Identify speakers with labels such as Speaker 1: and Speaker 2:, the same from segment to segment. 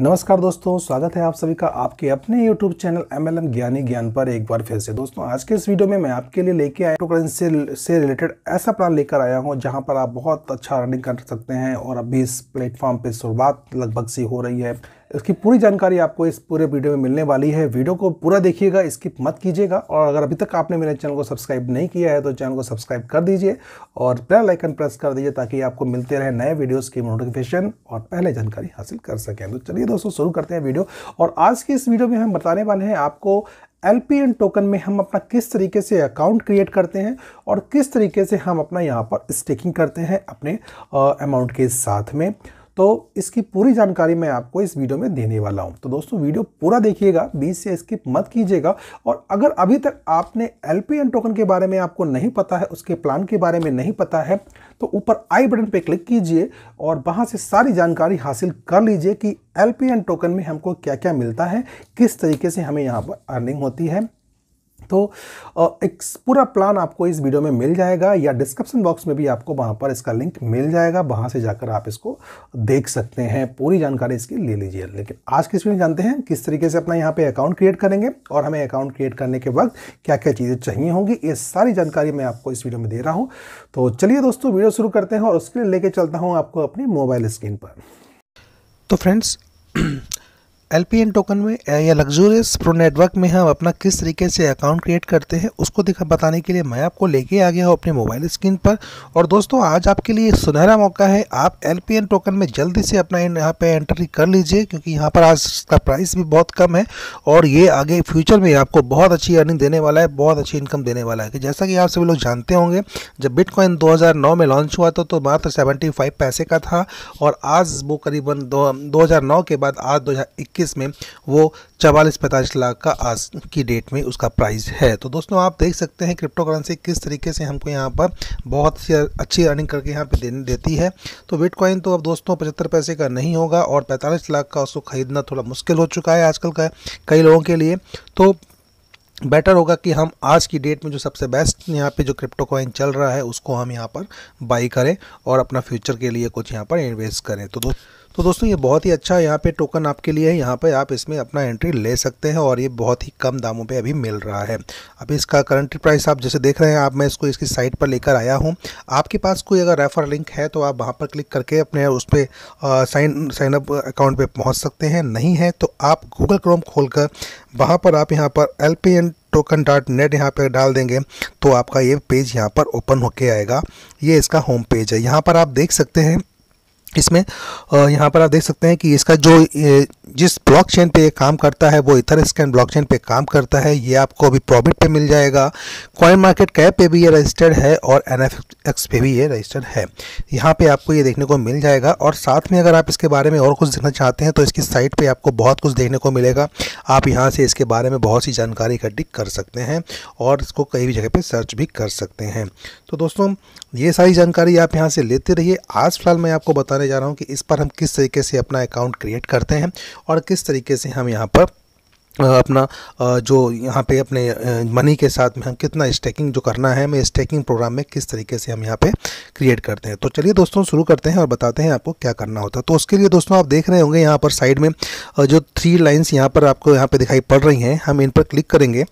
Speaker 1: नमस्कार दोस्तों स्वागत है आप सभी का आपके अपने YouTube channel M L M ज्ञानी ज्ञान पर एक बार फिर से दोस्तों आज के इस वीडियो में मैं आपके लिए लेके आया क्रिप्टोकरेंसी से, से रिलेटेड ऐसा प्लान लेकर आया हूँ जहाँ पर आप बहुत अच्छा रनिंग कर सकते हैं और अभी इस प्लेटफॉर्म पे शुरुआत लगभग सी हो रही है इसकी पूरी जानकारी आपको इस पूरे वीडियो में मिलने वाली है वीडियो को पूरा देखिएगा स्किप मत कीजिएगा और अगर अभी तक आपने मेरे चैनल को सब्सक्राइब नहीं किया है तो चैनल को सब्सक्राइब कर दीजिए और बेल आइकन प्रेस कर दीजिए ताकि आपको मिलते रहे नए वीडियोज़ की नोटिफिकेशन और पहले जानकारी हासिल कर सकें तो चलिए दोस्तों शुरू करते हैं वीडियो और आज की इस वीडियो में हम बताने वाले हैं आपको एल टोकन में हम अपना किस तरीके से अकाउंट क्रिएट करते हैं और किस तरीके से हम अपना यहाँ पर स्टेकिंग करते हैं अपने अमाउंट के साथ में तो इसकी पूरी जानकारी मैं आपको इस वीडियो में देने वाला हूं तो दोस्तों वीडियो पूरा देखिएगा बीच से स्किप मत कीजिएगा और अगर अभी तक आपने एल टोकन के बारे में आपको नहीं पता है उसके प्लान के बारे में नहीं पता है तो ऊपर आई बटन पर क्लिक कीजिए और वहाँ से सारी जानकारी हासिल कर लीजिए कि एल टोकन में हमको क्या क्या मिलता है किस तरीके से हमें यहाँ पर अर्निंग होती है तो एक पूरा प्लान आपको इस वीडियो में मिल जाएगा या डिस्क्रिप्शन बॉक्स में भी आपको वहाँ पर इसका लिंक मिल जाएगा वहाँ से जाकर आप इसको देख सकते हैं पूरी जानकारी इसकी ले लीजिए लेकिन आज किस वीडियो जानते हैं किस तरीके से अपना यहाँ पे अकाउंट क्रिएट करेंगे और हमें अकाउंट क्रिएट करने के वक्त क्या क्या चीज़ें चाहिए होंगी ये सारी जानकारी मैं आपको इस वीडियो में दे रहा हूँ तो चलिए दोस्तों वीडियो शुरू करते हैं और उसके लिए लेके चलता हूँ आपको अपनी मोबाइल स्क्रीन पर तो फ्रेंड्स एल टोकन में या लग्जूरियस प्रो नेटवर्क में हम अपना किस तरीके से अकाउंट क्रिएट करते हैं उसको दिखा बताने के लिए मैं आपको लेके आ गया हूँ अपने मोबाइल स्क्रीन पर और दोस्तों आज आपके लिए सुनहरा मौका है आप एल टोकन में जल्दी से अपना यहाँ पे एंट्री कर लीजिए क्योंकि यहाँ पर आज का प्राइस भी बहुत कम है और ये आगे फ्यूचर में आपको बहुत अच्छी अर्निंग देने वाला है बहुत अच्छी इनकम देने वाला है जैसा कि आप सभी लोग जानते होंगे जब बिटकॉइन दो में लॉन्च हुआ था तो मात्र सेवेंटी पैसे का था और आज वो करीबन दो के बाद आज दो 2021 में वो चवालीस पैंतालीस लाख का आज की डेट में उसका प्राइस है तो दोस्तों आप देख सकते हैं क्रिप्टो करेंसी किस तरीके से हमको यहाँ पर बहुत सी अच्छी अर्निंग करके यहाँ पे देने देती है तो बिटकॉइन तो अब दोस्तों पचहत्तर पैसे का नहीं होगा और पैंतालीस लाख का उसको ख़रीदना थोड़ा मुश्किल हो चुका है आजकल का कई लोगों के लिए तो बेटर होगा कि हम आज की डेट में जो सबसे बेस्ट यहाँ पे जो क्रिप्टो कॉइन चल रहा है उसको हम यहाँ पर बाई करें और अपना फ्यूचर के लिए कुछ यहाँ पर इन्वेस्ट करें तो दोस्तों तो दोस्तों ये बहुत ही अच्छा यहाँ पे टोकन आपके लिए है यहाँ पे आप इसमें अपना एंट्री ले सकते हैं और ये बहुत ही कम दामों पे अभी मिल रहा है अभी इसका करंट प्राइस आप जैसे देख रहे हैं आप मैं इसको इसकी साइट पर लेकर आया हूँ आपके पास कोई अगर रेफर लिंक है तो आप वहाँ पर क्लिक करके अपने उस पर साइन साइनअप अकाउंट पर पहुँच सकते हैं नहीं है तो आप गूगल क्रोम खोल कर वहाँ पर आप यहाँ पर L P N token dot net यहाँ पर डाल देंगे तो आपका ये पेज यहाँ पर ओपन होके आएगा ये इसका होम पेज है यहाँ पर आप देख सकते हैं इसमें यहाँ पर आप देख सकते हैं कि इसका जो जिस ब्लॉकचेन पे ये काम करता है वो इथर स्कैन ब्लॉकचेन पे काम करता है ये आपको अभी प्रॉफिट पे मिल जाएगा कॉइन मार्केट कैप पे भी ये रजिस्टर्ड है और एन पे भी ये रजिस्टर्ड है यहाँ पे आपको ये देखने को मिल जाएगा और साथ में अगर आप इसके बारे में और कुछ देखना चाहते हैं तो इसकी साइट पर आपको बहुत कुछ देखने को मिलेगा आप यहाँ से इसके बारे में बहुत सी जानकारी इकट्ठी कर सकते हैं और इसको कई भी जगह पर सर्च भी कर सकते हैं तो दोस्तों ये सारी जानकारी आप यहाँ से लेते रहिए आज फिलहाल मैं आपको बताने बताने जा रहा हूँ कि इस पर हम किस तरीके से अपना अकाउंट क्रिएट करते हैं और किस तरीके से हम यहाँ पर अपना जो यहाँ पे अपने मनी के साथ में हम कितना स्टेकिंग जो करना है हमें स्टेकिंग प्रोग्राम में किस तरीके से हम यहाँ पे क्रिएट करते हैं तो चलिए दोस्तों शुरू करते हैं और बताते हैं आपको क्या करना होता है तो उसके लिए दोस्तों आप देख रहे होंगे यहाँ पर साइड में जो थ्री लाइन्स यहाँ पर आपको यहाँ पर दिखाई पड़ रही हैं हम इन पर क्लिक करेंगे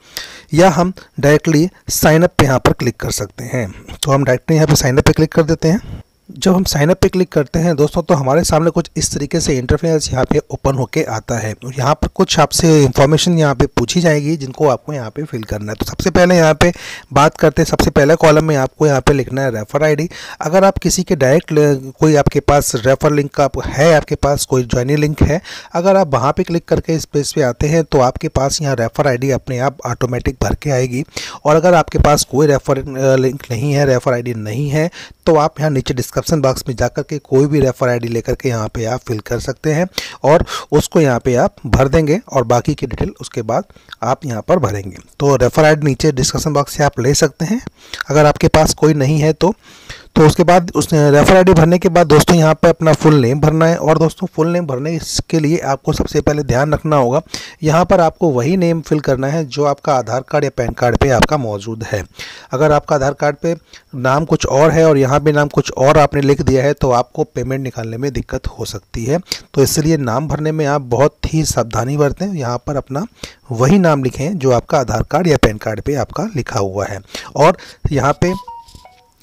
Speaker 1: या हम डायरेक्टली साइनअप पर यहाँ पर क्लिक कर सकते हैं तो हम डायरेक्टली यहाँ पर साइनअप पर क्लिक कर देते हैं जब हम साइनअप पे क्लिक करते हैं दोस्तों तो हमारे सामने कुछ इस तरीके से इंटरफेस यहाँ पे ओपन होके आता है और यहाँ पर कुछ आपसे इन्फॉर्मेशन यहाँ पे पूछी जाएगी जिनको आपको यहाँ पे फिल करना है तो सबसे पहले यहाँ पे बात करते हैं सबसे पहले कॉलम में आपको यहाँ पे लिखना है रेफर आईडी अगर आप किसी के डायरेक्ट कोई आपके पास रेफर लिंक का है आपके पास कोई ज्वाइनिंग लिंक है अगर आप वहाँ पर क्लिक करके इस पेज पर आते हैं तो आपके पास यहाँ रेफर आई अपने आप ऑटोमेटिक भर के आएगी और अगर आपके पास कोई रेफर लिंक नहीं है रेफर आई नहीं है तो आप यहाँ नीचे डिस्क्रिप्शन बॉक्स में जाकर के कोई भी रेफर आई लेकर के यहाँ पे आप फिल कर सकते हैं और उसको यहाँ पे आप भर देंगे और बाकी की डिटेल उसके बाद आप यहाँ पर भरेंगे तो रेफर आई नीचे डिस्क्रिप्शन बॉक्स से आप ले सकते हैं अगर आपके पास कोई नहीं है तो तो उसके बाद उस रेफर आईडी भरने के बाद दोस्तों यहाँ पर अपना फुल नेम भरना है और दोस्तों फुल नेम भरने के लिए आपको सबसे पहले ध्यान रखना होगा यहाँ पर आपको वही नेम फिल करना है जो आपका आधार कार्ड या पैन कार्ड पे आपका मौजूद है अगर आपका आधार कार्ड पे नाम कुछ और है और यहाँ पे नाम कुछ और आपने लिख दिया है तो आपको पेमेंट निकालने में दिक्कत हो सकती है तो इसलिए नाम भरने में आप बहुत ही सावधानी बरतें यहाँ पर अपना वही नाम लिखें जो आपका आधार कार्ड या पैन कार्ड पर आपका लिखा हुआ है और यहाँ पर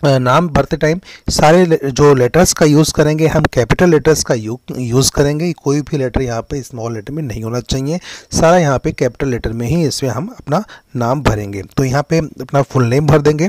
Speaker 1: नाम भरते टाइम सारे जो लेटर्स का यूज़ करेंगे हम कैपिटल लेटर्स का यूज़ करेंगे कोई भी लेटर यहाँ पे स्मॉल लेटर में नहीं होना चाहिए सारा यहाँ पे कैपिटल लेटर में ही इसमें हम अपना नाम भरेंगे तो यहाँ पे अपना फुल नेम भर देंगे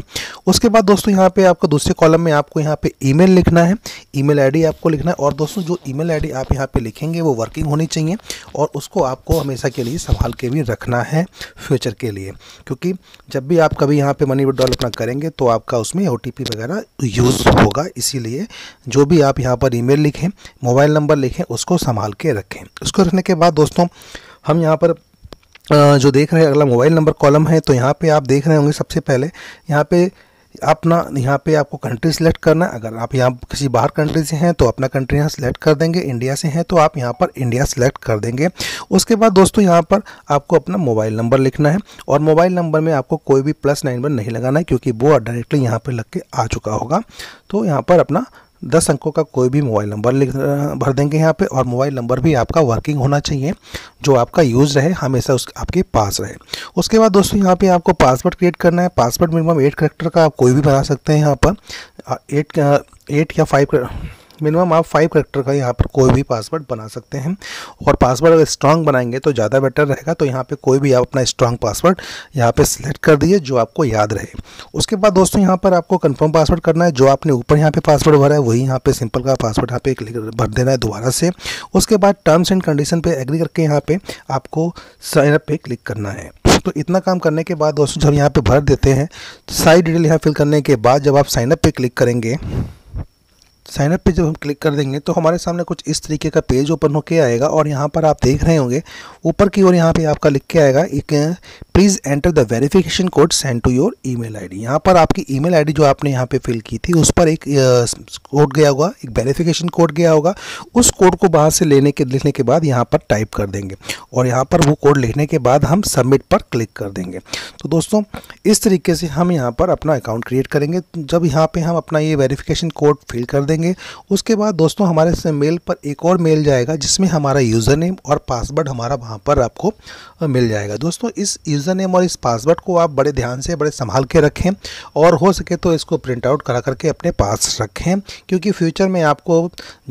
Speaker 1: उसके बाद दोस्तों यहाँ पे आपको दूसरे कॉलम में आपको यहाँ पे ईमेल लिखना है ईमेल आईडी आपको लिखना है और दोस्तों जो ईमेल आईडी आप यहाँ पे लिखेंगे वो वर्किंग होनी चाहिए और उसको आपको हमेशा के लिए संभाल के भी रखना है फ्यूचर के लिए क्योंकि जब भी आप कभी यहाँ पर मनी विड्रॉल अपना करेंगे तो आपका उसमें ओ वगैरह यूज़ होगा इसीलिए जो भी आप यहाँ पर ई लिखें मोबाइल नंबर लिखें उसको संभाल के रखें उसको रखने के बाद दोस्तों हम यहाँ पर जो देख रहे हैं अगला मोबाइल नंबर कॉलम है तो यहाँ पे आप देख रहे होंगे सबसे पहले यहाँ पे अपना यहाँ पे आपको कंट्री सेलेक्ट करना है अगर आप यहाँ किसी बाहर कंट्री से हैं तो अपना कंट्री यहाँ सेलेक्ट कर देंगे इंडिया से हैं तो आप यहाँ पर इंडिया सेलेक्ट कर देंगे उसके बाद दोस्तों यहाँ पर आपको अपना मोबाइल नंबर लिखना है और मोबाइल नंबर में आपको कोई भी प्लस नाइन वन नहीं लगाना है क्योंकि वो डायरेक्टली यहाँ पर लग के आ चुका होगा तो यहाँ पर अपना दस अंकों का कोई भी मोबाइल नंबर लिख भर देंगे यहाँ पे और मोबाइल नंबर भी आपका वर्किंग होना चाहिए जो आपका यूज़ रहे हमेशा उस आपके पास रहे उसके बाद दोस्तों यहाँ पे आपको पासवर्ड क्रिएट करना है पासवर्ड मिनिमम एट करेक्टर का आप कोई भी बना सकते हैं यहाँ पर एट एट या फाइव मिनिमम आप फाइव करेक्टर का यहाँ पर कोई भी पासवर्ड बना सकते हैं और पासवर्ड अगर स्ट्रांग बनाएंगे तो ज़्यादा बेटर रहेगा तो यहाँ पर कोई भी आप अपना स्ट्रांग पासवर्ड यहाँ पर सिलेक्ट कर दिए जो आपको याद रहे उसके बाद दोस्तों यहाँ पर आपको कन्फर्म पासवर्ड करना है जो आपने ऊपर यहाँ पर पासवर्ड भरा है वही यहाँ पर सिंपल का पासवर्ड यहाँ पे भर देना है दोबारा से उसके बाद टर्म्स एंड कंडीशन पर एग्री करके यहाँ पर आपको साइन अप पे क्लिक करना है तो इतना काम करने के बाद दोस्तों जब यहाँ पे भर देते हैं तो सारी डिटेल यहाँ फिल करने के बाद जब आप साइनअप पे क्लिक करेंगे साइनअप पे जब हम क्लिक कर देंगे तो हमारे सामने कुछ इस तरीके का पेज ओपन होके आएगा और यहाँ पर आप देख रहे होंगे ऊपर की ओर यहाँ पे आपका लिख के आएगा एक please enter the verification code send to your email ID यहाँ पर आपकी ईमेल आईडी जो आपने यहाँ पे फिल की थी उस पर एक कोड गया होगा एक वेरिफिकेशन कोड गया होगा उस कोड को बाहर से लेने के लिखने के बाद यहाँ पर टाइप कर देंगे और यहाँ पर वो कोड लिखने के बाद हम सबमिट पर क्लिक कर देंगे तो दोस्तों इस तरीके से हम यहाँ पर अपना अकाउंट क्रिएट करेंगे जब यहाँ पर हम अपना ये वेरिफिकेशन कोड फिल कर देंगे करेंगे उसके बाद दोस्तों हमारे से मेल पर एक और मेल जाएगा जिसमें हमारा यूज़र नेम और पासवर्ड हमारा वहाँ पर आपको मिल जाएगा दोस्तों इस यूज़र नेम और इस पासवर्ड को आप बड़े ध्यान से बड़े संभाल के रखें और हो सके तो इसको प्रिंट आउट करा करके अपने पास रखें क्योंकि फ्यूचर में आपको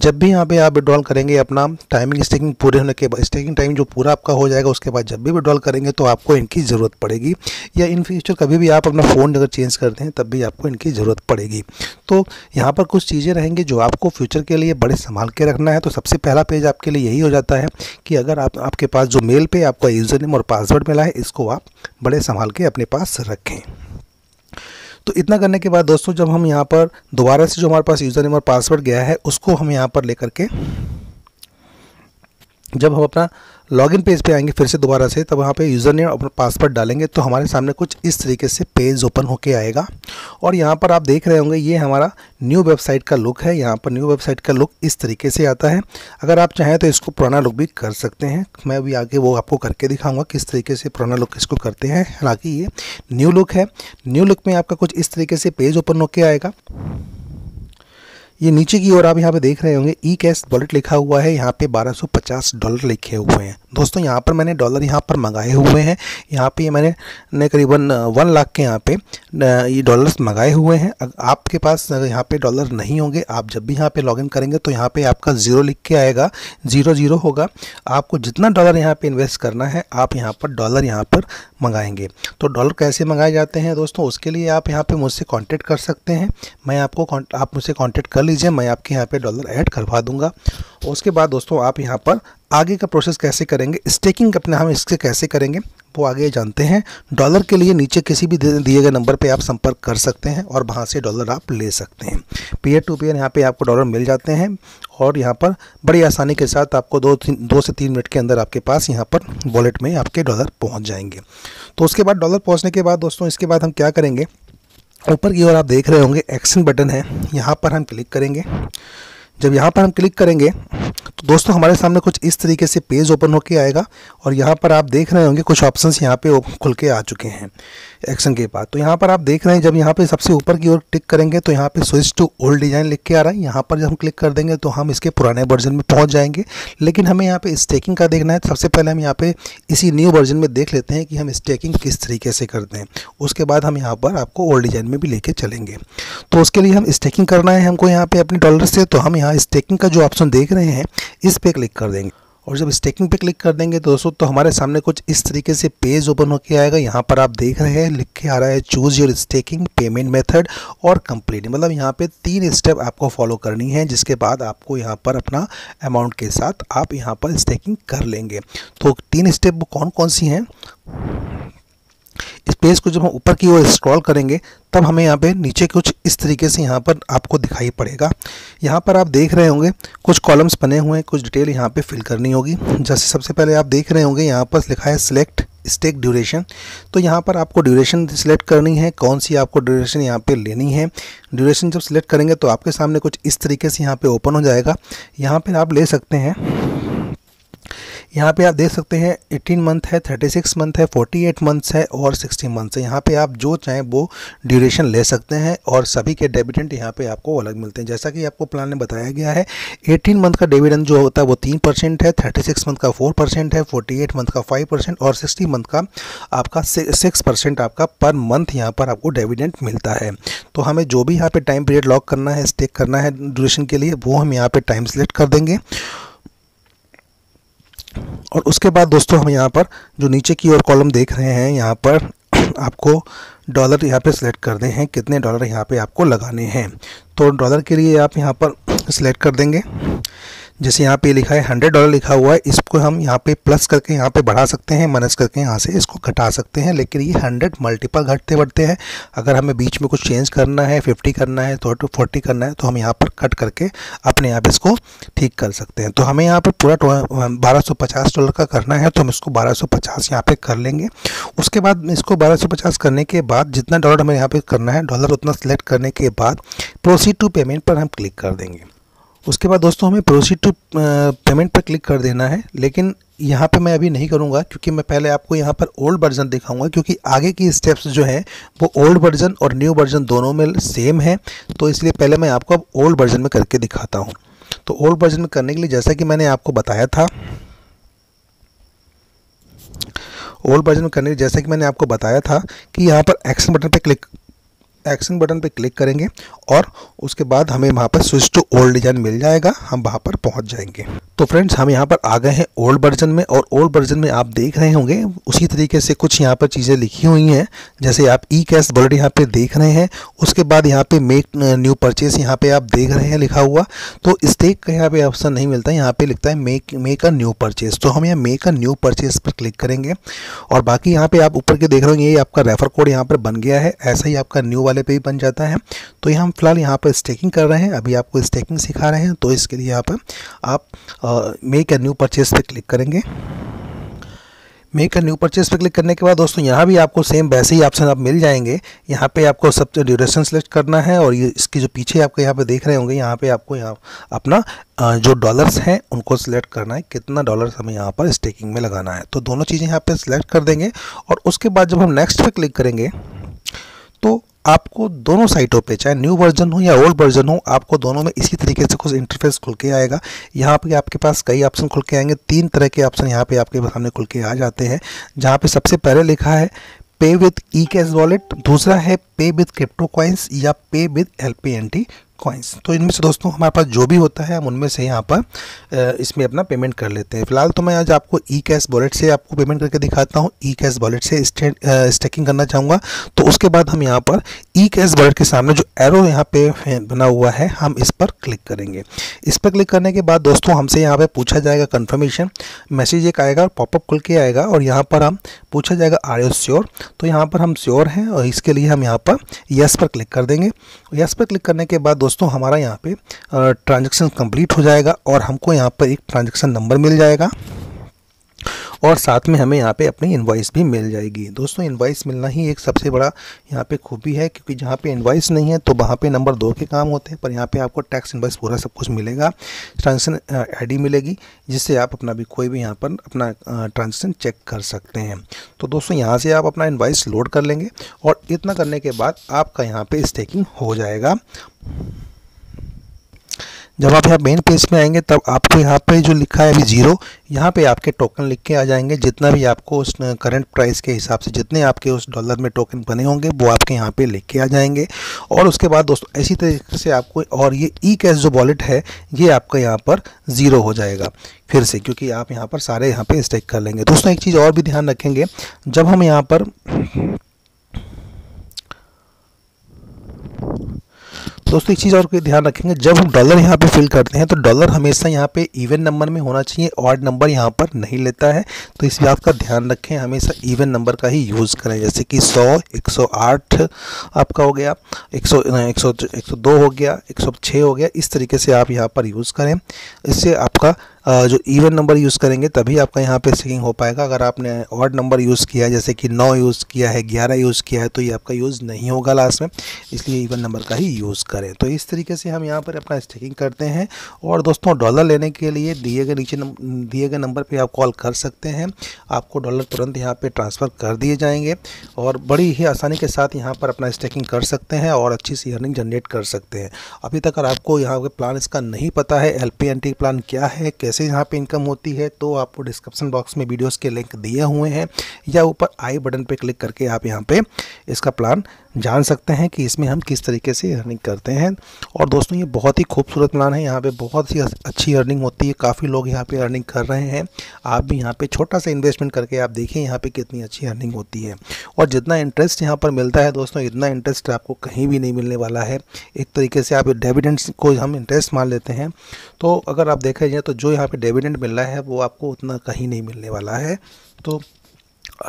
Speaker 1: जब भी यहाँ पर आप विड्रॉल करेंगे अपना टाइमिंग स्टेकिंग पूरे होने के बाद स्टेकिंग टाइम जो पूरा आपका हो जाएगा उसके बाद जब भी विड्रॉल करेंगे तो आपको इनकी ज़रूरत पड़ेगी या इन फ्यूचर कभी भी आप अपना फ़ोन अगर चेंज करते हैं तब भी आपको इनकी ज़रूरत पड़ेगी तो यहाँ पर कुछ चीज़ें रहेंगी करेंगे जो आपको फ्यूचर के लिए बड़े संभाल के रखना है तो सबसे पहला पेज आपके लिए यही हो जाता है कि अगर आप आपके पास जो मेल पे आपका यूज़र नेम और पासवर्ड मिला है इसको आप बड़े संभाल के अपने पास रखें तो इतना करने के बाद दोस्तों जब हम यहाँ पर दोबारा से जो हमारे पास यूज़र नेम और पासवर्ड गया है उसको हम यहाँ पर लेकर के जब हम अपना लॉगिन पेज पे आएंगे फिर से दोबारा से तब वहाँ पे यूज़र नेम अपना पासवर्ड डालेंगे तो हमारे सामने कुछ इस तरीके से पेज ओपन होके आएगा और यहाँ पर आप देख रहे होंगे ये हमारा न्यू वेबसाइट का लुक है यहाँ पर न्यू वेबसाइट का लुक इस तरीके से आता है अगर आप चाहें तो इसको पुराना लुक भी कर सकते हैं मैं अभी आगे वो आपको करके दिखाऊँगा किस तरीके से पुराना लुक इसको करते हैं हालाँकि ये न्यू लुक है न्यू लुक में आपका कुछ इस तरीके से पेज ओपन होके आएगा ये नीचे की ओर आप यहाँ पे देख रहे होंगे ई कैश वॉलेट लिखा हुआ है यहाँ पे 1250 डॉलर लिखे हुए हैं दोस्तों यहाँ पर मैंने डॉलर यहाँ पर मंगाए हुए हैं यहाँ पे मैंने ने करीबन वन लाख के यहाँ पे ये डॉलर्स मंगाए हुए हैं आपके पास यहाँ पे डॉलर नहीं होंगे आप जब भी यहाँ पे लॉगिन करेंगे तो यहाँ पे आपका ज़ीरो लिख के आएगा ज़ीरो ज़ीरो होगा आपको जितना डॉलर यहाँ पर इन्वेस्ट करना है आप यहाँ पर डॉलर यहाँ पर मंगाएंगे तो डॉलर कैसे मंगाए जाते हैं दोस्तों उसके लिए आप यहाँ पे मुझसे कांटेक्ट कर सकते हैं मैं आपको आप मुझसे कांटेक्ट कर लीजिए मैं आपके यहाँ पे डॉलर ऐड करवा दूँगा उसके बाद दोस्तों आप यहाँ पर आगे का प्रोसेस कैसे करेंगे स्टेकिंग अपने हम इससे कैसे करेंगे वो आगे जानते हैं डॉलर के लिए नीचे किसी भी दिए गए नंबर पे आप संपर्क कर सकते हैं और वहाँ से डॉलर आप ले सकते हैं पीयर टू पीयर यहाँ पे आपको डॉलर मिल जाते हैं और यहाँ पर बड़ी आसानी के साथ आपको दो तीन दो से तीन मिनट के अंदर आपके पास यहाँ पर वॉलेट में आपके डॉलर पहुँच जाएंगे तो उसके बाद डॉलर पहुँचने के बाद दोस्तों इसके बाद हम क्या करेंगे ऊपर की ओर आप देख रहे होंगे एक्शन बटन है यहाँ पर हम क्लिक करेंगे जब यहाँ पर हम क्लिक करेंगे तो दोस्तों हमारे सामने कुछ इस तरीके से पेज ओपन होके आएगा और यहाँ पर आप देख रहे होंगे कुछ ऑप्शंस यहाँ पे खुल के आ चुके हैं एक्शन के बाद तो यहाँ पर आप देख रहे हैं जब यहाँ पे सबसे ऊपर की ओर टिक करेंगे तो यहाँ पे स्विच टू ओल्ड डिज़ाइन लिख के आ रहा है यहाँ पर जब हम क्लिक कर देंगे तो हम इसके पुराने वर्जन में पहुँच जाएंगे लेकिन हमें यहाँ पे स्टेकिंग का देखना है तो सबसे पहले हम यहाँ पे इसी न्यू वर्जन में देख लेते हैं कि हम स्टेकिंग किस तरीके से करते हैं उसके बाद हम यहाँ पर आपको ओल्ड डिज़ाइन में भी लेके चलेंगे तो उसके लिए हम स्टेकिंग करना है हमको यहाँ पर अपने डॉलर से तो हम यहाँ स्टेकिंग का जो ऑप्शन देख रहे हैं हैं इस पर क्लिक कर देंगे और जब स्टेकिंग पे क्लिक कर देंगे दोस्तों तो हमारे सामने कुछ इस तरीके से पेज ओपन होकर आएगा यहाँ पर आप देख रहे हैं लिख के आ रहा है choose your staking payment method और कंप्लीट मतलब यहाँ पे तीन स्टेप आपको फॉलो करनी है जिसके बाद आपको यहाँ पर अपना अमाउंट के साथ आप यहाँ पर स्टेकिंग कर लेंगे तो तीन स्टेप कौन कौन सी हैं इस पेज को जब हम ऊपर की ओर स्क्रॉल करेंगे तब हमें यहाँ पे नीचे कुछ इस तरीके से यहाँ पर आपको दिखाई पड़ेगा यहाँ पर आप देख रहे होंगे कुछ कॉलम्स बने हुए हैं कुछ डिटेल यहाँ पे फिल करनी होगी जैसे सबसे पहले आप देख रहे होंगे यहाँ पर लिखा है सिलेक्ट स्टेक ड्यूरेशन तो यहाँ पर आपको ड्यूरेशन सिलेक्ट करनी है कौन सी आपको ड्यूरेशन यहाँ पे लेनी है ड्यूरेशन जब सिलेक्ट करेंगे तो आपके सामने कुछ इस तरीके से यहाँ पे ओपन हो जाएगा यहाँ पर आप ले सकते हैं यहाँ पे आप देख सकते हैं 18 मंथ है 36 मंथ है 48 मंथ्स है और 60 मंथ्स है यहाँ पे आप जो चाहें वो ड्यूरेशन ले सकते हैं और सभी के डेविडेंट यहाँ पे आपको अलग मिलते हैं जैसा कि आपको प्लान में बताया गया है 18 मंथ का डेविडेंट जो होता है वो तीन परसेंट है 36 मंथ का फोर परसेंट है 48 मंथ का फाइव परसेंट और 60 मंथ का आपका सिक्स परसेंट आपका पर मंथ यहाँ पर आपको डेविडेंट मिलता है तो हमें जो भी यहाँ पर टाइम पीरियड लॉक करना है स्टेक करना है ड्यूरेशन के लिए वो हम यहाँ पर टाइम सेलेक्ट कर देंगे और उसके बाद दोस्तों हम यहाँ पर जो नीचे की ओर कॉलम देख रहे हैं यहाँ पर आपको डॉलर यहाँ पे सिलेक्ट दें हैं कितने डॉलर यहाँ पे आपको लगाने हैं तो डॉलर के लिए आप यहाँ पर सिलेक्ट कर देंगे जैसे यहाँ पे लिखा है हंड्रेड डॉलर लिखा हुआ है इसको हम यहाँ पे प्लस करके यहाँ पे बढ़ा सकते हैं माइनस करके यहाँ से इसको घटा सकते हैं लेकिन ये हंड्रेड मल्टीपल घटते बढ़ते हैं अगर हमें बीच में कुछ चेंज करना है फिफ्टी करना है तो फोर्टी करना है तो हम यहाँ पर कट करके अपने आप इसको ठीक कर सकते हैं तो हमें यहाँ पर पूरा बारह डॉलर का करना है तो हम इसको बारह सौ यहाँ पर कर लेंगे उसके बाद इसको बारह करने के बाद जितना डॉलर हमें यहाँ पर करना है डॉलर उतना सेलेक्ट करने के बाद प्रोसीड टू पेमेंट पर हम क्लिक कर देंगे उसके बाद दोस्तों हमें प्रोसीड टू पेमेंट पर क्लिक कर देना है लेकिन यहाँ पे मैं अभी नहीं करूँगा क्योंकि मैं पहले आपको यहाँ पर ओल्ड वर्जन दिखाऊंगा क्योंकि आगे की स्टेप्स जो हैं वो ओल्ड वर्जन और न्यू वर्जन दोनों में सेम है तो इसलिए पहले मैं आपको अब ओल्ड वर्जन में करके दिखाता हूँ तो ओल्ड वर्जन में करने के लिए जैसा कि मैंने आपको बताया था ओल्ड वर्जन में करने के लिए जैसा कि मैंने आपको बताया था कि यहाँ पर एक्शन बटन पर क्लिक एक्शन बटन पर क्लिक करेंगे और उसके बाद हमें वहाँ पर स्विच टू ओल्ड डिज़ाइन मिल जाएगा हम वहाँ पर पहुँच जाएंगे तो फ्रेंड्स हम यहाँ पर आ गए हैं ओल्ड वर्जन में और ओल्ड वर्जन में आप देख रहे होंगे उसी तरीके से कुछ यहाँ पर चीज़ें लिखी हुई हैं जैसे आप ई कैश बर्ड यहाँ पर देख रहे हैं उसके बाद यहाँ पर मेक न्यू परचेज यहाँ पर आप देख रहे हैं लिखा हुआ तो स्टेक का यहाँ पर ऑप्शन नहीं मिलता है यहाँ पर लिखता है make make a new purchase तो हम यहाँ मेक अ न्यू परचेज पर क्लिक करेंगे और बाकी यहाँ पर आप ऊपर के देख रहे होंगे ये आपका रेफर कोड यहाँ पर बन गया है ऐसा ही आपका न्यू वाले पे भी बन जाता है तो ये हम फिलहाल यहाँ पर स्टेकिंग कर रहे हैं अभी आपको स्टेकिंग सिखा रहे हैं तो इसके लिए यहाँ पर आप मेक ए न्यू परचेज पर क्लिक करेंगे मेक न्यू परचेज पर क्लिक करने के बाद दोस्तों यहाँ भी आपको सेम वैसे ही ऑप्शन आप मिल जाएंगे यहाँ पे आपको सब ड्यूरेशन सेलेक्ट करना है और ये इसके जो पीछे आपको यहाँ पे देख रहे होंगे यहाँ पे आपको यहाँ अपना जो डॉलर्स हैं उनको सिलेक्ट करना है कितना डॉलर्स हमें यहाँ पर स्टेकिंग में लगाना है तो दोनों चीज़ें यहाँ पर सिलेक्ट कर देंगे और उसके बाद जब हम नेक्स्ट पर क्लिक करेंगे आपको दोनों साइटों पे चाहे न्यू वर्जन हो या ओल्ड वर्जन हो आपको दोनों में इसी तरीके से कुछ इंटरफेस खुल के आएगा यहाँ पे आपके पास कई ऑप्शन खुल के आएंगे तीन तरह के ऑप्शन यहाँ पे आपके सामने खुल के आ जाते हैं जहाँ पे सबसे पहले लिखा है पे विथ ई कैश वॉलेट दूसरा है पे विथ क्रिप्टो कॉइन्स या pay with L P N T coins तो इनमें से दोस्तों हमारे पास जो भी होता है हम उनमें से यहाँ पर इसमें अपना पेमेंट कर लेते हैं फिलहाल तो मैं आज आपको ई कैश वॉलेट से आपको पेमेंट करके दिखाता हूँ ई कैश वॉलेट से स्टेकिंग करना चाहूँगा तो उसके बाद हम यहाँ पर ई कैश वॉलेट के सामने जो एरो यहाँ पे बना हुआ है हम इस पर क्लिक करेंगे इस पर क्लिक करने के बाद दोस्तों हमसे यहाँ पर पूछा जाएगा कन्फर्मेशन मैसेज एक आएगा और पॉपअप खुल के आएगा और यहाँ पर हम पूछा जाएगा आर यू श्योर तो यहाँ पर हम श्योर हैं और इसके लिए हम यहाँ पर यस पर क्लिक कर देंगे यस पर क्लिक करने के बाद दोस्तों हमारा यहाँ पे ट्रांजेक्शन कंप्लीट हो जाएगा और हमको यहाँ पर एक ट्रांजेक्शन नंबर मिल जाएगा और साथ में हमें यहाँ पे अपनी इन्वाइस भी मिल जाएगी दोस्तों इन्वाइस मिलना ही एक सबसे बड़ा यहाँ पे खूबी है क्योंकि जहाँ पे इन्वाइस नहीं है तो वहाँ पे नंबर दो के काम होते हैं पर यहाँ पे आपको टैक्स इन्वाइस पूरा सब कुछ मिलेगा ट्रांजेक्शन आईडी मिलेगी जिससे आप अपना भी कोई भी यहाँ पर अपना ट्रांजेक्शन चेक कर सकते हैं तो दोस्तों यहाँ से आप अपना इन्वाइस लोड कर लेंगे और इतना करने के बाद आपका यहाँ पर स्टेकिंग हो जाएगा जब आप यहाँ मेन पेज में आएंगे तब आपको यहाँ पे जो लिखा है अभी ज़ीरो यहाँ पे आपके टोकन लिख के आ जाएंगे जितना भी आपको उस करंट प्राइस के हिसाब से जितने आपके उस डॉलर में टोकन बने होंगे वो आपके यहाँ पे लिख के आ जाएंगे और उसके बाद दोस्तों इसी तरीके से आपको और ये ई कैश जो वॉलेट है ये आपका यहाँ पर ज़ीरो हो जाएगा फिर से क्योंकि आप यहाँ पर सारे यहाँ पर स्टेक कर लेंगे दोस्तों एक चीज़ और भी ध्यान रखेंगे जब हम यहाँ पर दोस्तों एक चीज़ और ध्यान रखेंगे जब हम डॉलर यहाँ पे फिल करते हैं तो डॉलर हमेशा यहाँ पे इवन नंबर में होना चाहिए ऑड नंबर यहाँ पर नहीं लेता है तो इस बात का ध्यान रखें हमेशा इवन नंबर का ही यूज़ करें जैसे कि 100 108 आपका हो गया 100 102 हो गया 106 हो गया इस तरीके से आप यहाँ पर यूज़ करें इससे आपका जो इवन नंबर यूज़ करेंगे तभी आपका यहाँ पे चेकिंग हो पाएगा अगर आपने ऑड नंबर यूज़ किया है जैसे कि नौ यूज़ किया है ग्यारह यूज़ किया है तो ये आपका यूज़ नहीं होगा लास्ट में इसलिए इवन नंबर का ही यूज़ करें तो इस तरीके से हम यहाँ पर अपना स्टेकिंग करते हैं और दोस्तों डॉलर लेने के लिए दिए गए नीचे दिए गए नंबर पर आप कॉल कर सकते हैं आपको डॉलर तुरंत यहाँ पर ट्रांसफ़र कर दिए जाएंगे और बड़ी ही आसानी के साथ यहाँ पर अपना स्टेकिंग कर सकते हैं और अच्छी सी अर्निंग जनरेट कर सकते हैं अभी तक अगर आपको यहाँ के प्लान इसका नहीं पता है एल प्लान क्या है जैसे यहाँ पे इनकम होती है तो आपको डिस्क्रिप्शन बॉक्स में वीडियोस के लिंक दिए हुए हैं या ऊपर आई बटन पे क्लिक करके आप यहाँ पे इसका प्लान जान सकते हैं कि इसमें हम किस तरीके से अर्निंग करते हैं और दोस्तों ये बहुत ही खूबसूरत प्लान है यहाँ पे बहुत ही अच्छी अर्निंग होती है काफ़ी लोग यहाँ पे अर्निंग कर रहे हैं आप भी यहाँ पे छोटा सा इन्वेस्टमेंट करके आप देखिए यहाँ पे कितनी अच्छी अर्निंग होती है और जितना इंटरेस्ट यहाँ पर मिलता है दोस्तों इतना इंटरेस्ट आपको कहीं भी नहीं मिलने वाला है एक तरीके से आप डेविडेंट्स को हम इंटरेस्ट मान लेते हैं तो अगर आप देखा जाए तो जो यहाँ पर डेविडेंट मिल रहा है वो आपको उतना कहीं नहीं मिलने वाला है तो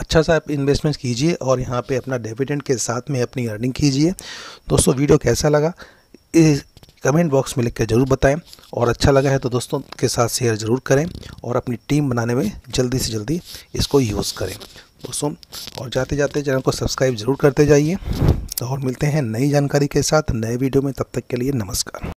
Speaker 1: अच्छा सा इन्वेस्टमेंट कीजिए और यहाँ पे अपना डिविडेंड के साथ में अपनी अर्निंग कीजिए दोस्तों वीडियो कैसा लगा इस कमेंट बॉक्स में लिख कर ज़रूर बताएं और अच्छा लगा है तो दोस्तों के साथ शेयर ज़रूर करें और अपनी टीम बनाने में जल्दी से जल्दी इसको यूज़ करें दोस्तों और जाते जाते चैनल को सब्सक्राइब ज़रूर करते जाइए और मिलते हैं नई जानकारी के साथ नए वीडियो में तब तक के लिए नमस्कार